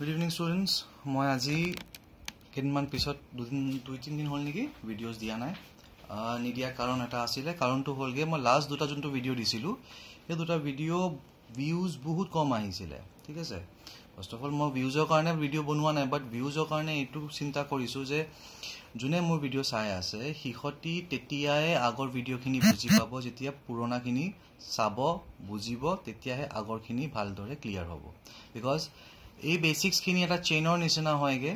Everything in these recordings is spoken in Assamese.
গুড ইভিনিং ষ্টুডেণ্টছ মই আজি কেইদিনমান পিছত দুদিন দুই তিনিদিন হ'ল নেকি ভিডিঅ'ছ দিয়া নাই নিদিয়া কাৰণ এটা আছিলে কাৰণটো হ'লগৈ মই লাষ্ট দুটা যোনটো ভিডিঅ' দিছিলোঁ সেই দুটা ভিডিঅ' ভিউজ বহুত কম আহিছিলে ঠিক আছে ফাৰ্ষ্ট অফ অল মই ভিউজৰ কাৰণে ভিডিঅ' বনোৱা নাই বাট ভিউজৰ কাৰণে এইটো চিন্তা কৰিছোঁ যে যোনে মোৰ ভিডিঅ' চাই আছে সিহঁতি তেতিয়াই আগৰ ভিডিঅ'খিনি বুজি পাব যেতিয়া পুৰণাখিনি চাব বুজিব তেতিয়াহে আগৰখিনি ভালদৰে ক্লিয়াৰ হ'ব বিকজ এই বেচিক্সখিনি এটা চেইনৰ নিচিনা হয়গৈ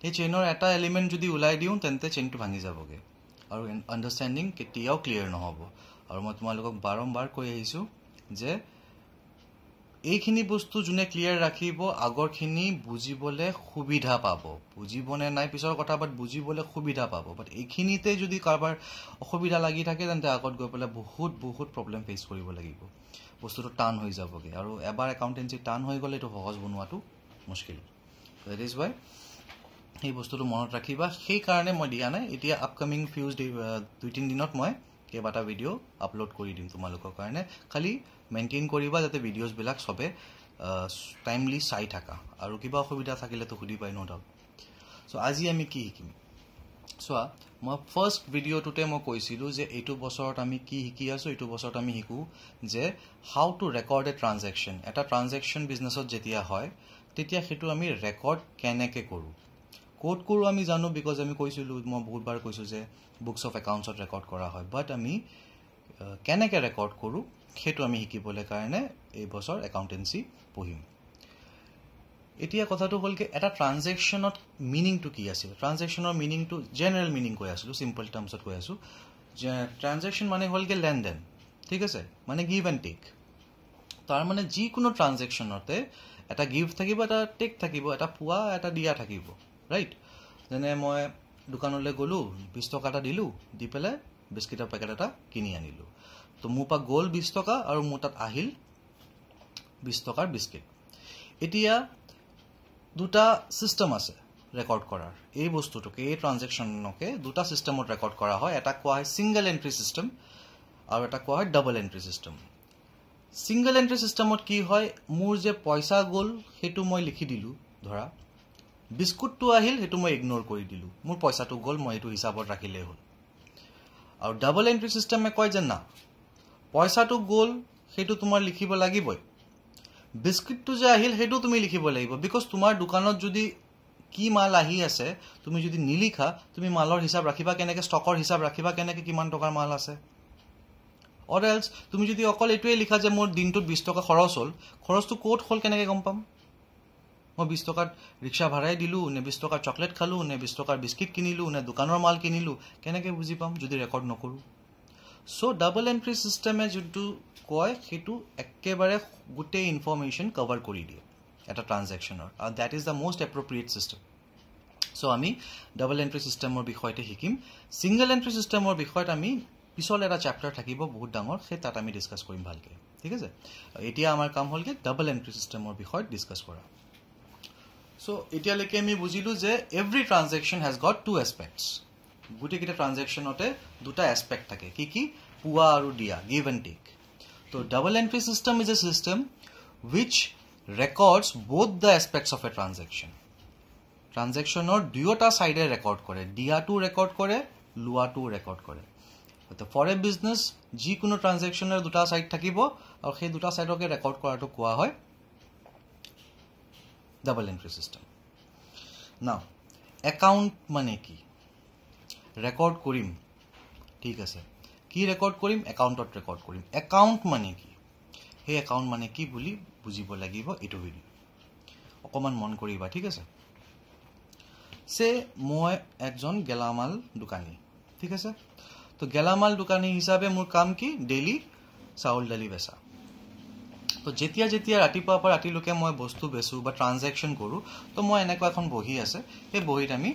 সেই চেইনৰ এটা এলিমেণ্ট যদি ওলাই দিওঁ তেন্তে চেইনটো ভাঙি যাবগৈ আৰু আণ্ডাৰষ্টেণ্ডিং কেতিয়াও ক্লিয়াৰ নহ'ব আৰু মই তোমালোকক বাৰম্বাৰ কৈ আহিছোঁ যে এইখিনি বস্তু যোনে ক্লিয়াৰ ৰাখিব আগৰখিনি বুজিবলৈ সুবিধা পাব বুজিবনে নাই পিছৰ কথা বাট বুজিবলৈ সুবিধা পাব বাট এইখিনিতে যদি কাৰোবাৰ অসুবিধা লাগি থাকে তেন্তে আগত গৈ পেলাই বহুত বহুত প্ৰব্লেম ফেচ কৰিব লাগিব বস্তুটো টান হৈ যাবগৈ আৰু এবাৰ একাউণ্টেঞ্চি টান হৈ গ'লে এইটো সহজ বনোৱাটো মুস্কিল দেট ইজ ৱাই সেই বস্তুটো মনত ৰাখিবা সেইকাৰণে মই দিয়া নাই এতিয়া আপকামিং ফিউজ দুই তিনিদিনত মই কেইবাটাও ভিডিঅ' আপলোড কৰি দিম তোমালোকৰ কাৰণে খালি মেইনটেইন কৰিবা যাতে ভিডিঅ'জবিলাক চবে টাইমলি চাই থাকা আৰু কিবা অসুবিধা থাকিলেতো সুধি পাই ন' ডাউট চ' আজি আমি কি শিকিম চোৱা মই ফাৰ্ষ্ট ভিডিঅ'টোতে মই কৈছিলোঁ যে এইটো বছৰত আমি কি শিকি আছোঁ এইটো বছৰত আমি শিকোঁ যে how to record a transaction এটা ট্ৰানজেকশ্যন বিজনেছত যেতিয়া হয় তেতিয়া সেইটো আমি ৰেকৰ্ড কেনেকৈ কৰোঁ ক'ত কৰোঁ আমি জানো বিকজ আমি কৈছিলোঁ মই বহুতবাৰ কৈছোঁ যে বুকছ অফ একাউণ্টছত ৰেকৰ্ড কৰা হয় বাট আমি কেনেকৈ ৰেকৰ্ড কৰোঁ সেইটো আমি শিকিবলৈ কাৰণে এইবছৰ একাউণ্টেঞ্চি পঢ়িম এতিয়া কথাটো হ'লগৈ এটা ট্ৰানজেকশ্যনত মিনিংটো কি আছিল ট্ৰানজেকশ্যনৰ মিনিংটো জেনেৰেল মিনিং কৈ আছিলোঁ চিম্পল টাৰ্মছত কৈ আছোঁ ট্ৰানজেকশ্যন মানে হ'লগৈ লেনদেন ঠিক আছে মানে গিভ এণ্ড টেক তাৰমানে যিকোনো ট্ৰানজেকশ্যনতে এটা গিফ্ট থাকিব এটা টেক থাকিব এটা পোৱা এটা দিয়া থাকিব ৰাইট যেনে মই দোকানলৈ গ'লোঁ বিছ টকা এটা দিলোঁ দি পেলাই বিস্কিটৰ পেকেট এটা কিনি আনিলোঁ তো মোৰ পৰা গ'ল বিছ টকা আৰু মোৰ তাত আহিল বিছ টকাৰ বিস্কিট এতিয়া দুটা ছিষ্টেম আছে ৰেকৰ্ড কৰাৰ এই বস্তুটোকে এই ট্ৰানজেকশ্যনকে দুটা ছিষ্টেমত ৰেকৰ্ড কৰা হয় এটা কোৱা হয় ছিংগল এণ্ট্ৰি ছিষ্টেম আৰু এটা কোৱা হয় double entry system single entry ছিষ্টেমত কি হয় মোৰ যে পইচা গ'ল সেইটো মই লিখি দিলোঁ ধৰা বিস্কুটটো আহিল সেইটো মই ইগন'ৰ কৰি দিলোঁ মোৰ পইচাটো গ'ল মই সেইটো হিচাপত ৰাখিলেই হ'ল আৰু ডাবল এণ্ট্ৰি ছিষ্টেমে কয় যে না পইচাটো গ'ল সেইটো তোমাৰ লিখিব লাগিবই বিস্কুটটো যে আহিল সেইটো তুমি লিখিব লাগিব বিকজ তোমাৰ দোকানত যদি কি মাল আহি আছে তুমি যদি নিলিখা তুমি মালৰ হিচাপ ৰাখিবা কেনেকৈ ষ্টকৰ হিচাপ ৰাখিবা কেনেকৈ কিমান টকাৰ মাল আছে অৰ এলছ তুমি যদি অকল এইটোৱে লিখা যে মোৰ দিনটোত বিছ টকা খৰচ হ'ল খৰচটো ক'ত হ'ল কেনেকৈ গম পাম মই বিছ টকাত ৰিক্সা ভাড়াই দিলোঁ নে বিছ টকাৰ চকলেট খালোঁ নে বিছ টকাৰ বিস্কিট কিনিলোঁ নে দোকানৰ মাল কিনিলোঁ কেনেকৈ বুজি পাম যদি ৰেকৰ্ড নকৰোঁ চ' ডাবল এণ্ট্ৰি ছিষ্টেমে যোনটো কয় সেইটো একেবাৰে গোটেই ইনফৰ্মেশ্যন কভাৰ কৰি দিয়ে এটা ট্ৰানজেকশ্যনৰ আৰু that is the most appropriate system so' আমি ডাবল এণ্ট্ৰি ছিষ্টেমৰ বিষয়তে শিকিম ছিংগল এণ্ট্ৰি ছিষ্টেমৰ বিষয়ত আমি পিছলৈ এটা চেপ্টাৰ থাকিব বহুত ডাঙৰ সেই তাত আমি ডিছকাছ কৰিম ভালকৈ ঠিক আছে এতিয়া আমাৰ কাম হ'ল কি ডাবল এণ্ট্ৰি ছিষ্টেমৰ বিষয়ত ডিছকাছ কৰা চ' এতিয়ালৈকে আমি বুজিলোঁ যে every transaction has got two aspects গোটেইকেইটা ট্ৰানজেকশ্যনতে দুটা এছপেক্ট থাকে কি কি পোৱা আৰু দিয়া গিভ এণ্ড টেক ত' double entry system is a system which records both the aspects of a transaction ট্ৰানজেকশ্যনৰ দুয়োটা ছাইডে ৰেকৰ্ড কৰে দিয়াটো ৰেকৰ্ড কৰে লোৱাটোও ৰেকৰ্ড কৰে এটা ফরেন বিজনেস যিকোনো ট্রানজেকশনের দুটা সাইড থাকিব আর সেই দুটা সাইডকে রেকর্ড করাটো কোয়া হয় ডাবল এন্ট্রি সিস্টেম না একাউন্ট মানে কি রেকর্ড করিম ঠিক আছে কি রেকর্ড করিম একাউন্টত রেকর্ড করিম একাউন্ট মানে কি সেই একাউন্ট মানে কি বুলি বুঝিব লাগিব এইটো ভিডিও অকমান মন করিবা ঠিক আছে সে মই একজন গেলামাল দোকানী ঠিক আছে তো গেলামাল দোকানী হিচাপে মোৰ কাম কি ডেইলি চাউল দালি বেচা তো যেতিয়া যেতিয়া ৰাতিপুৱাৰ পৰা ৰাতিলৈকে মই বস্তু বেচোঁ বা ট্ৰানজেকশ্যন কৰোঁ তো মই এনেকুৱা এখন বহী আছে সেই বহীত আমি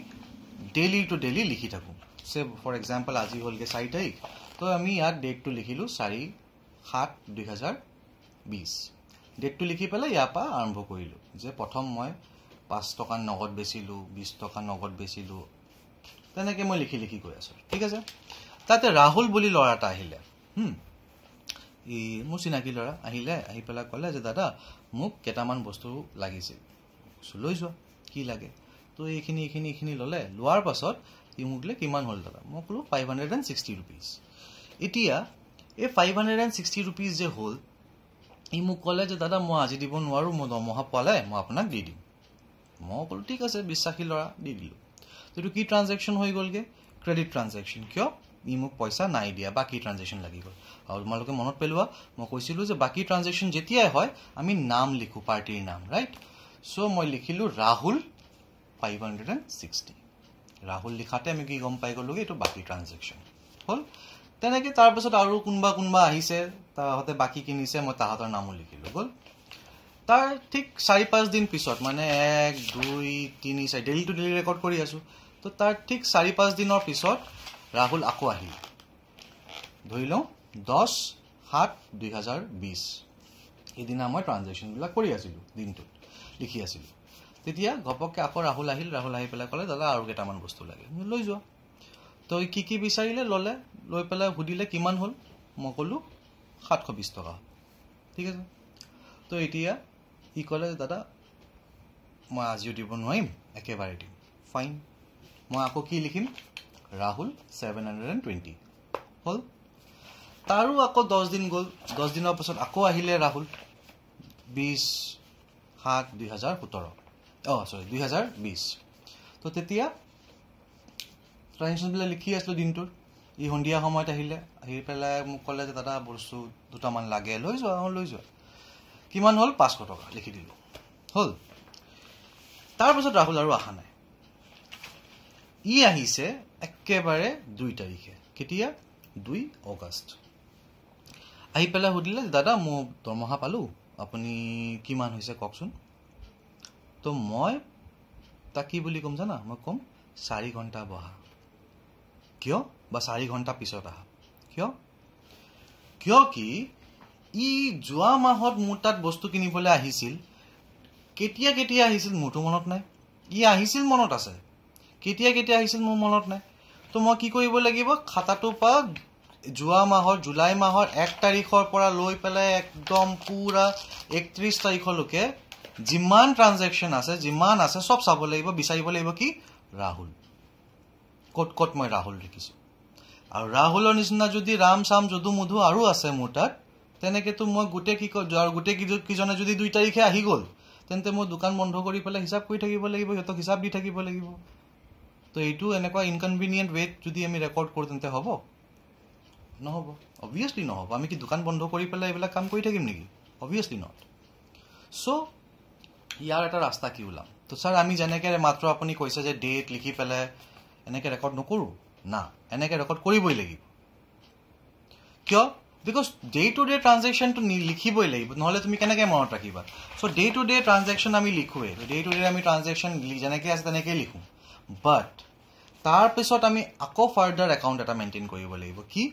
ডেইলি টু ডেইলি লিখি থাকোঁ চে ফৰ এক্সাম্পল আজি হ'লগৈ চাৰি তাৰিখ তো আমি ইয়াত ডেটটো লিখিলোঁ চাৰি সাত দুহেজাৰ বিছ ডেটটো লিখি পেলাই ইয়াৰ পৰা আৰম্ভ কৰিলোঁ যে প্ৰথম মই পাঁচ টকা নগদ বেচিলোঁ বিছ টকা নগদ বেচিলোঁ তেনেকৈ মই লিখি লিখি গৈ আছোঁ ঠিক আছে তাতে ৰাহুল বুলি ল'ৰা এটা আহিলে মোৰ চিনাকি ল'ৰা আহিলে আহি পেলাই ক'লে যে দাদা মোক কেইটামান বস্তু লাগিছিল লৈ যোৱা কি লাগে তো এইখিনি এইখিনি এইখিনি ল'লে লোৱাৰ পাছত ই মোক বোলে কিমান হ'ল দাদা মই ক'লোঁ five hundred and sixty rupees এতিয়া এই five hundred and sixty rupees যে হ'ল ই মোক ক'লে যে দাদা মই আজি দিব নোৱাৰোঁ মই দৰমহা পোৱালে মই আপোনাক দি দিম মই ক'লোঁ ঠিক আছে বিশ্বাসী ল'ৰা দি দিলোঁ এইটো কি ট্ৰানজেকশ্যন হৈ গ'লগৈ ক্ৰেডিট ট্ৰানজেকশ্যন কিয় ই মোক পইচা নাই দিয়া বাকী ট্ৰানজেকশ্যন লাগি গ'ল আৰু তোমালোকে মনত পেলোৱা মই কৈছিলোঁ যে বাকী ট্ৰানজেকশ্যন যেতিয়াই হয় আমি নাম লিখোঁ পাৰ্টীৰ নাম ৰাইট চ' মই লিখিলোঁ Rahul five hundred and sixty Rahul লিখাতে আমি কি গম পাই গ'লোগৈ এইটো বাকী ট্ৰানজেকশ্যন হ'ল তেনেকৈ তাৰপিছত আৰু কোনোবা কোনোবা আহিছে তাহাঁতে বাকী কিনিছে মই তাহাঁতৰ নামো লিখিলোঁ গ'ল তাৰ ঠিক চাৰি পাঁচদিন পিছত মানে এক দুই তিনি চাৰি ডেইলি টু ডেইলি ৰেকৰ্ড কৰি আছোঁ তো তাৰ ঠিক চাৰি পাঁচ দিনৰ পিছত ৰাহুল আকৌ আহিল ধৰি লওঁ দহ সাত দুহেজাৰ বিছ সেইদিনা মই ট্ৰানজেকশ্যনবিলাক কৰি আছিলোঁ দিনটোত লিখি আছিলোঁ তেতিয়া ঘপককৈ আকৌ ৰাহুল আহিল ৰাহুল আহি পেলাই ক'লে দাদা আৰু কেইটামান বস্তু লাগে লৈ যোৱা তো কি কি বিচাৰিলে ল'লে লৈ পেলাই সুধিলে কিমান হ'ল মই ক'লোঁ সাতশ বিছ টকা ঠিক আছে তো এতিয়া ই ক'লে দাদা মই আজিও দিব নোৱাৰিম একেবাৰে দিম ফাইন মই আকৌ কি লিখিম Rahul seven hundred and twenty হ'ল তাৰো আকৌ দহ দিন গ'ল দহ দিনৰ পাছত আকৌ আহিলে ৰাহুল বিছ সাত দুহেজাৰ সোতৰ অঁ চৰি দুহেজাৰ বিছ তো তেতিয়া ট্ৰেঞ্চনবিলাক লিখি আছিলোঁ দিনটোৰ ই সন্ধিয়া সময়ত আহিলে আহি পেলাই মোক ক'লে যে দাদা বস্তু দুটামান লাগে লৈ যোৱা অঁ লৈ যোৱা কিমান হ'ল পাঁচশ টকা লিখি দিলোঁ হ'ল তাৰপাছত ৰাহুল আৰু অহা নাই ই আহিছে একেবাৰে দুই তাৰিখে কেতিয়া দুই অগষ্ট আহি পেলাই সুধিলে দাদা মোৰ দৰমহা পালোঁ আপুনি কিমান হৈছে কওকচোন তো মই তাক কি বুলি ক'ম জানা মই ক'ম চাৰি ঘণ্টা বহা কিয় বা চাৰি ঘণ্টা পিছত আহা কিয় কিয় কি ই যোৱা মাহত মোৰ তাত বস্তু কিনিবলৈ আহিছিল কেতিয়া কেতিয়া আহিছিল মোৰতো মনত নাই ই আহিছিল মনত আছে কেতিয়া কেতিয়া আহিছিল মোৰ মনত নাই তো মই কি কৰিব লাগিব খাতাটোৰ পৰা যোৱা মাহৰ জুলাই মাহৰ এক তাৰিখৰ পৰা লৈ পেলাই একদম পুৰা একত্ৰিছ তাৰিখলৈকে যিমান ট্ৰানজেকশ্যন আছে যিমান আছে চব চাব লাগিব বিচাৰিব লাগিব কি ৰাহুল ক'ত ক'ত মই ৰাহুল লিখিছোঁ আৰু ৰাহুলৰ নিচিনা যদি ৰাম চাম যদু মধু আৰু আছে মোৰ তাত তেনেকেতো মই গোটেই কি আৰু গোটেই কেইজনে যদি দুই তাৰিখে আহি গ'ল তেন্তে মই দোকান বন্ধ কৰি পেলাই হিচাপ কৰি থাকিব লাগিব সিহঁতক হিচাপ দি থাকিব লাগিব তো এইটো এনেকুৱা ইনকনভিনিয়েণ্ট ৱেত যদি আমি ৰেকৰ্ড কৰোঁ তেন্তে হ'ব নহ'ব অভিয়াছলি নহ'ব আমি কি দোকান বন্ধ কৰি পেলাই এইবিলাক কাম কৰি থাকিম নেকি অভিয়াছলি নট চ' ইয়াৰ এটা ৰাস্তা কি ওলাম তো ছাৰ আমি যেনেকৈ মাত্ৰ আপুনি কৈছে যে ডেট লিখি পেলাই এনেকৈ ৰেকৰ্ড নকৰোঁ না এনেকৈ ৰেকৰ্ড কৰিবই লাগিব কিয় বিকজ ডে টু ডে ট্ৰানজেকশ্যনটো লিখিবই লাগিব নহ'লে তুমি কেনেকৈ মনত ৰাখিবা so' day to day transaction আমি লিখোৱেই ডে টু ডে আমি ট্ৰানজেকশ্যন যেনেকৈ আছে তেনেকৈয়ে লিখোঁ বাট তাৰ পিছত আমি আকৌ ফাৰ্ডাৰ একাউণ্ট এটা মেইনটেইন কৰিব লাগিব কি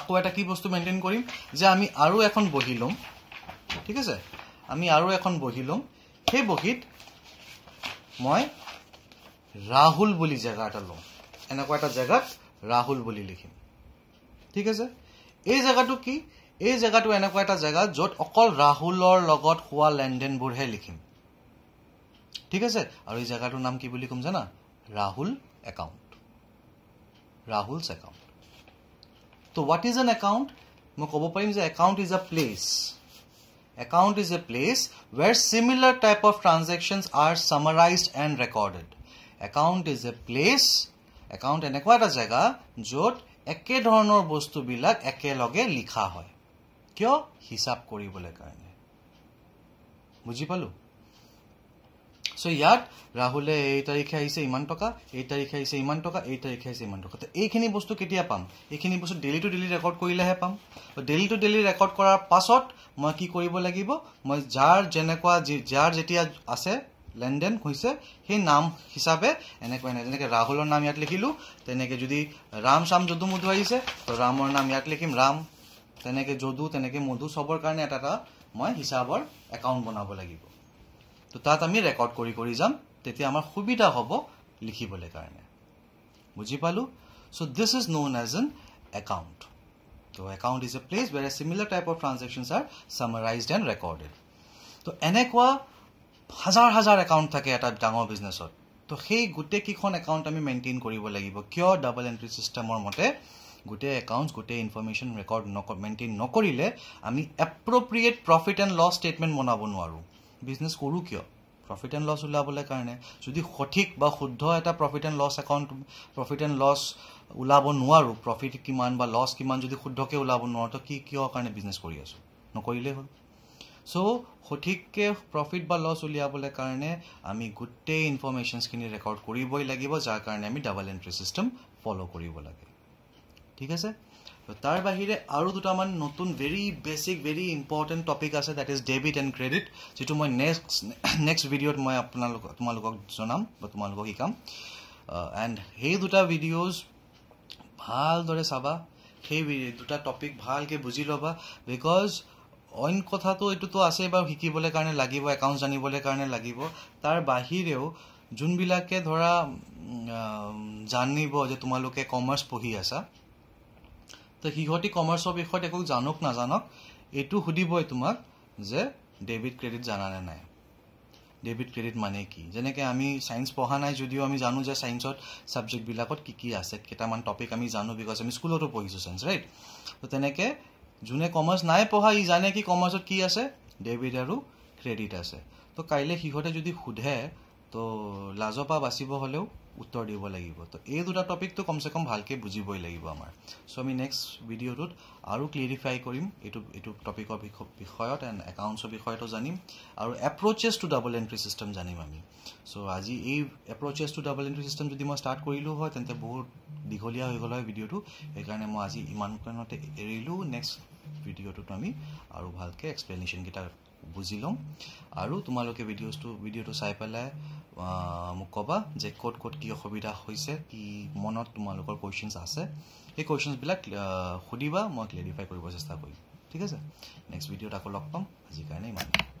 আকৌ এটা কি বস্তু মেইনটেইন কৰিম যে আমি আৰু এখন বহি ল'ম ঠিক আছে আমি আৰু এখন বহি ল'ম সেই বহীত মই ৰাহুল বুলি জেগা এটা ল'ম এনেকুৱা এটা জেগাত ৰাহুল বুলি লিখিম ঠিক আছে এই জেগাটো কি এই জেগাটো এনেকুৱা এটা জেগা য'ত অকল ৰাহুলৰ লগত হোৱা লেনদেনবোৰহে লিখিম ঠিক আছে আৰু এই জেগাটোৰ নাম কি বুলি ক'ম জানা Rahul account. Rahul's account. So what is an account? Account is a place. Account is a place where similar type of transactions are summarized and recorded. Account is a place. Account and acquired a jaga jot ekke dhornor bostu bilak ekke loge likha hoy. Kyo? Hisab kori bole karne. Mujhi palu? So ইয়াত রাহুলে এই তারিখে আহিছে ইমান টাকা এই তারিখে আহিছে ইমান টাকা এই তারিখে আহিছে ইমান টাকা তো এইখানে বস্তু কেতিয়া পাম এইখানে বস্তু ডেলি টু ডেলি রেকর্ড করলেহে পাম ডেলি টু ডেলি রেকর্ড করার পাছত মই কি করব লাগিব মই যার যেনেকুৱা যার যেতিয়া আছে লেনদেন হৈছে সেই নাম হিচাপে এনেকৈ নাই যেনেকৈ ৰাহুলৰ নাম ইয়াত লিখিলোঁ তেনেকৈ যদি ৰাম চাম যদু মধু আহিছে তো ৰামৰ নাম ইয়াত লিখিম ৰাম তেনেকৈ যদু তেনেকৈ মধু চবৰ কাৰণে এটা এটা মই হিচাপৰ একাউণ্ট বনাব লাগিব তো তাত আমি ৰেকৰ্ড কৰি কৰি যাম তেতিয়া আমাৰ সুবিধা হ'ব লিখিবলৈ কাৰণে বুজি পালোঁ so' this is known as an account তো account is a place where a similar type of transactions are summarised and recorded তো এনেকুৱা হাজাৰ হাজাৰ একাউণ্ট থাকে এটা ডাঙৰ বিজনেছত তো সেই গোটেইকেইখন একাউণ্ট আমি মেইনটেইন কৰিব লাগিব কিয় ডাবল এণ্ট্ৰি ছিষ্টেমৰ মতে গোটেই একাউণ্টছ গোটেই ইনফৰমেশ্যন ৰেকৰ্ড নক মেইনটেইন নকৰিলে আমি appropriate profit and loss statement বনাব নোৱাৰোঁ বিজনেছ কৰোঁ কিয় প্ৰফিট এণ্ড লছ ওলাবলৈ কাৰণে যদি সঠিক বা শুদ্ধ এটা profit and loss account profit and loss ওলাব নোৱাৰোঁ প্ৰফিট কিমান বা লছ কিমান যদি শুদ্ধকৈ ওলাব নোৱাৰোঁ তো কি কিয় কাৰণে বিজনেছ কৰি আছোঁ নকৰিলেই হ'ল চ' সঠিককৈ প্ৰফিট বা লছ উলিয়াবলৈ কাৰণে আমি গোটেই ইনফৰ্মেশ্যনছখিনি ৰেকৰ্ড কৰিবই লাগিব যাৰ কাৰণে আমি ডাবল এণ্ট্ৰি ছিষ্টেম ফ'ল' কৰিব লাগে ঠিক আছে তাৰ বাহিৰে আৰু দুটামান নতুন very basic very important topic আছে that is debit and credit যিটো মই নেক্সট নেক্সট ভিডিঅ'ত মই আপোনালোক তোমালোকক জনাম বা তোমালোকক শিকাম এণ্ড সেই দুটা ভিডিঅ'জ ভালদৰে চাবা সেই দুটা টপিক ভালকৈ বুজি ল'বা বিকজ অইন কথাটো এইটোতো আছেই বাৰু শিকিবলৈ কাৰণে লাগিব একাউণ্ট জানিবলৈ কাৰণে লাগিব তাৰ বাহিৰেও যোনবিলাকে ধৰা জানিব যে তোমালোকে কমাৰ্চ পঢ়ি আছা তো সিহঁতি কমাৰ্চৰ বিষয়ত একো জানক নাজানক এইটো সুধিবই তোমাক যে ডেবিট ক্ৰেডিট জানানে নাই ডেবিট ক্ৰেডিট মানে কি যেনেকৈ আমি ছায়েন্স পঢ়া নাই যদিও আমি জানো যে ছায়েন্সত ছাবজেক্টবিলাকত কি কি আছে কেইটামান টপিক আমি জানো বিকজ আমি স্কুলতো পঢ়িছোঁ ছায়েন্স ৰাইট তো তেনেকৈ যোনে কমাৰ্চ নাই পঢ়া ই জানে কি কমাৰ্চত কি আছে ডেবিট আৰু ক্ৰেডিট আছে তো কাইলৈ সিহঁতে যদি সোধে তো লাজৰ পৰা বাচিব হ'লেও উত্তৰ দিব লাগিব তো এই দুটা টপিকটো কমচে কম ভালকৈ বুজিবই লাগিব আমাৰ চ' আমি নেক্সট ভিডিঅ'টোত আৰু ক্লিয়াৰিফাই কৰিম এইটো এইটো টপিকৰ বিষয়ত এণ্ড একাউণ্টছৰ বিষয়তো জানিম আৰু approaches to double entry system জানিম আমি চ' আজি এই approaches to double entry system যদি মই ষ্টাৰ্ট কৰিলোঁ হয় তেন্তে বহুত দীঘলীয়া হৈ গ'ল হয় ভিডিঅ'টো সেইকাৰণে মই আজি ইমানকণতে এৰিলোঁ নেক্সট ভিডিঅ'টোত আমি আৰু ভালকৈ এক্সপ্লেনেশ্যনকেইটা বুজি লওঁ আৰু তোমালোকে ভিডিঅ'টো ভিডিঅ'টো চাই পেলাই মোক ক'বা যে ক'ত ক'ত কি অসুবিধা হৈছে কি মনত তোমালোকৰ কুৱেশ্যনছ আছে সেই কুৱেশ্যনছবিলাক সুধিবা মই ক্লেৰিফাই কৰিব চেষ্টা কৰিম ঠিক আছে নেক্সট ভিডিঅ'ত আকৌ লগ পাম আজিৰ কাৰণে ইমান